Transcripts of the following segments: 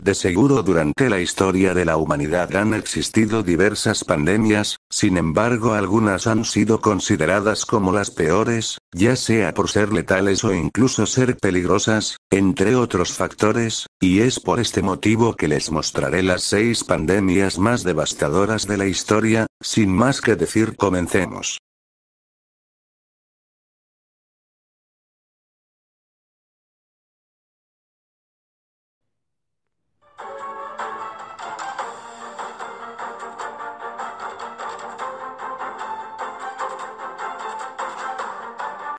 De seguro durante la historia de la humanidad han existido diversas pandemias, sin embargo algunas han sido consideradas como las peores, ya sea por ser letales o incluso ser peligrosas, entre otros factores, y es por este motivo que les mostraré las seis pandemias más devastadoras de la historia, sin más que decir comencemos.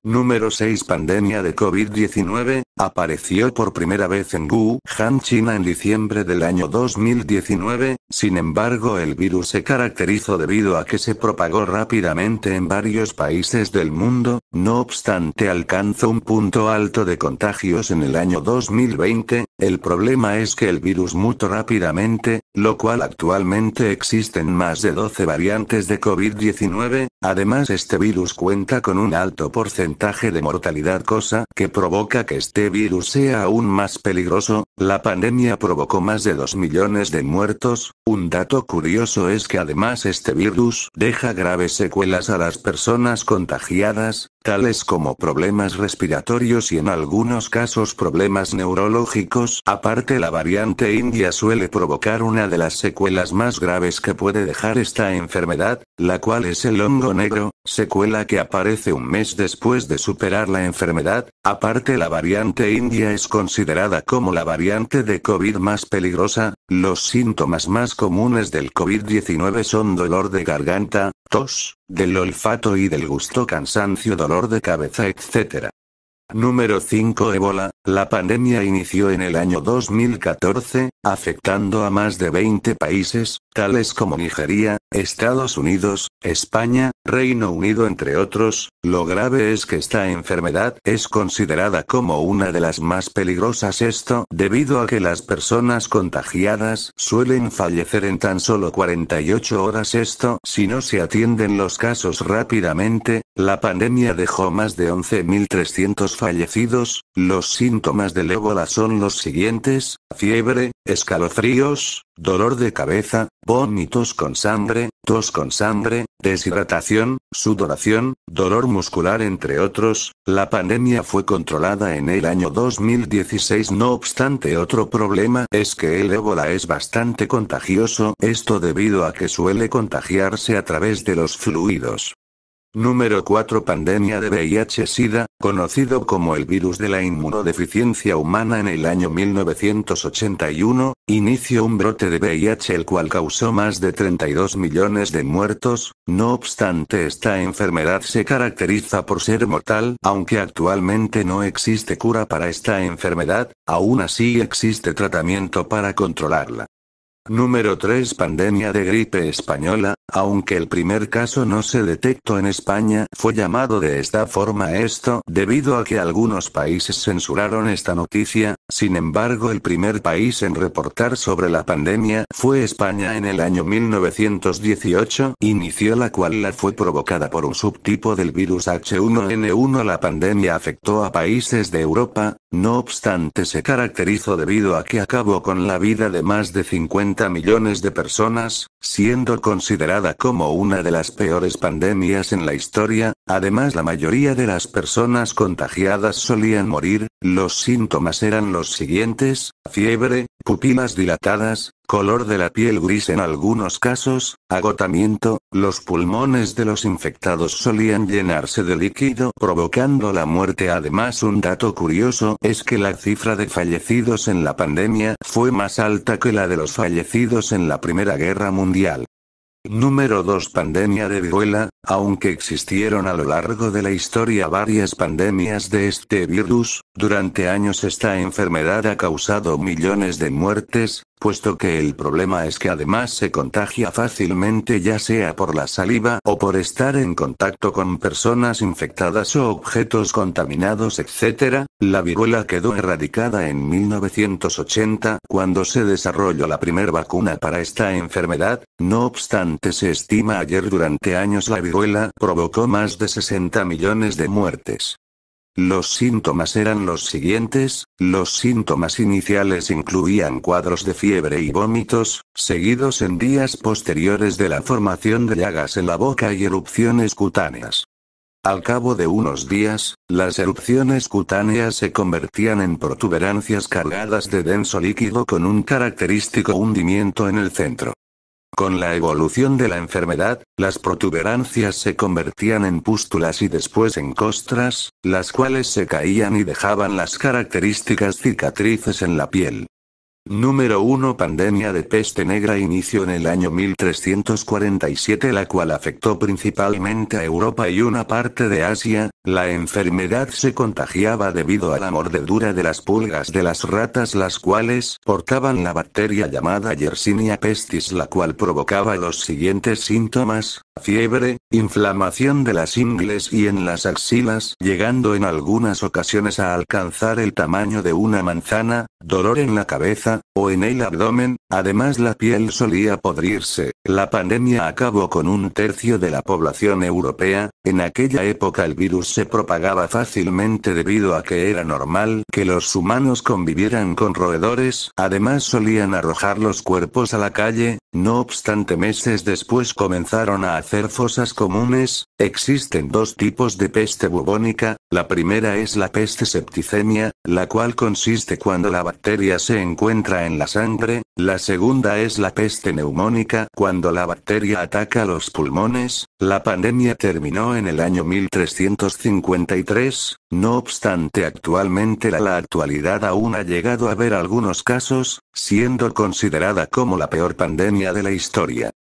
Número 6 Pandemia de COVID-19, apareció por primera vez en Wuhan, China en diciembre del año 2019, sin embargo, el virus se caracterizó debido a que se propagó rápidamente en varios países del mundo, no obstante alcanzó un punto alto de contagios en el año 2020, el problema es que el virus mutó rápidamente, lo cual actualmente existen más de 12 variantes de COVID-19, además este virus cuenta con un alto porcentaje de mortalidad cosa que provoca que este virus sea aún más peligroso, la pandemia provocó más de 2 millones de muertos, un dato curioso es que además este virus deja graves secuelas a las personas contagiadas, tales como problemas respiratorios y en algunos casos problemas neurológicos. Aparte la variante india suele provocar una de las secuelas más graves que puede dejar esta enfermedad, la cual es el hongo negro, secuela que aparece un mes después de superar la enfermedad. Aparte la variante india es considerada como la variante de COVID más peligrosa, los síntomas más comunes del COVID-19 son dolor de garganta, tos, del olfato y del gusto, cansancio, dolor de cabeza, etc. Número 5 Ébola. La pandemia inició en el año 2014, afectando a más de 20 países, tales como Nigeria, Estados Unidos, España, Reino Unido entre otros. Lo grave es que esta enfermedad es considerada como una de las más peligrosas esto debido a que las personas contagiadas suelen fallecer en tan solo 48 horas esto si no se atienden los casos rápidamente. La pandemia dejó más de 11.300 fallecidos. Los síntomas del ébola son los siguientes, fiebre, escalofríos, dolor de cabeza, vómitos con sangre, tos con sangre, deshidratación, sudoración, dolor muscular entre otros. La pandemia fue controlada en el año 2016 no obstante otro problema es que el ébola es bastante contagioso, esto debido a que suele contagiarse a través de los fluidos. Número 4 Pandemia de VIH-Sida, conocido como el virus de la inmunodeficiencia humana en el año 1981, inició un brote de VIH el cual causó más de 32 millones de muertos, no obstante esta enfermedad se caracteriza por ser mortal, aunque actualmente no existe cura para esta enfermedad, aún así existe tratamiento para controlarla. Número 3 Pandemia de gripe española, aunque el primer caso no se detectó en España, fue llamado de esta forma esto debido a que algunos países censuraron esta noticia, sin embargo el primer país en reportar sobre la pandemia fue España en el año 1918, inició la cual la fue provocada por un subtipo del virus H1N1 la pandemia afectó a países de Europa, no obstante se caracterizó debido a que acabó con la vida de más de 50 millones de personas, siendo considerada como una de las peores pandemias en la historia, además la mayoría de las personas contagiadas solían morir, los síntomas eran los siguientes, fiebre, pupilas dilatadas, color de la piel gris en algunos casos, agotamiento, los pulmones de los infectados solían llenarse de líquido provocando la muerte. Además un dato curioso es que la cifra de fallecidos en la pandemia fue más alta que la de los fallecidos en la Primera Guerra Mundial. Número 2 Pandemia de viruela, aunque existieron a lo largo de la historia varias pandemias de este virus, durante años esta enfermedad ha causado millones de muertes, puesto que el problema es que además se contagia fácilmente ya sea por la saliva o por estar en contacto con personas infectadas o objetos contaminados, etc. La viruela quedó erradicada en 1980 cuando se desarrolló la primera vacuna para esta enfermedad, no obstante se estima ayer durante años la viruela provocó más de 60 millones de muertes. Los síntomas eran los siguientes, los síntomas iniciales incluían cuadros de fiebre y vómitos, seguidos en días posteriores de la formación de llagas en la boca y erupciones cutáneas. Al cabo de unos días, las erupciones cutáneas se convertían en protuberancias cargadas de denso líquido con un característico hundimiento en el centro. Con la evolución de la enfermedad, las protuberancias se convertían en pústulas y después en costras, las cuales se caían y dejaban las características cicatrices en la piel. Número 1 Pandemia de peste negra inició en el año 1347 la cual afectó principalmente a Europa y una parte de Asia, la enfermedad se contagiaba debido a la mordedura de las pulgas de las ratas las cuales portaban la bacteria llamada Yersinia pestis la cual provocaba los siguientes síntomas, fiebre, inflamación de las ingles y en las axilas, llegando en algunas ocasiones a alcanzar el tamaño de una manzana, dolor en la cabeza, o en el abdomen, además la piel solía podrirse. La pandemia acabó con un tercio de la población europea, en aquella época el virus se propagaba fácilmente debido a que era normal que los humanos convivieran con roedores, además solían arrojar los cuerpos a la calle, no obstante meses después comenzaron a hacer fosas comunes, existen dos tipos de peste bubónica, la primera es la peste septicemia, la cual consiste cuando la bacteria se encuentra en la sangre, la segunda es la peste neumónica, cuando la bacteria ataca los pulmones, la pandemia terminó en el año 1353, no obstante actualmente la, la actualidad aún ha llegado a ver algunos casos, siendo considerada como la peor pandemia de la historia.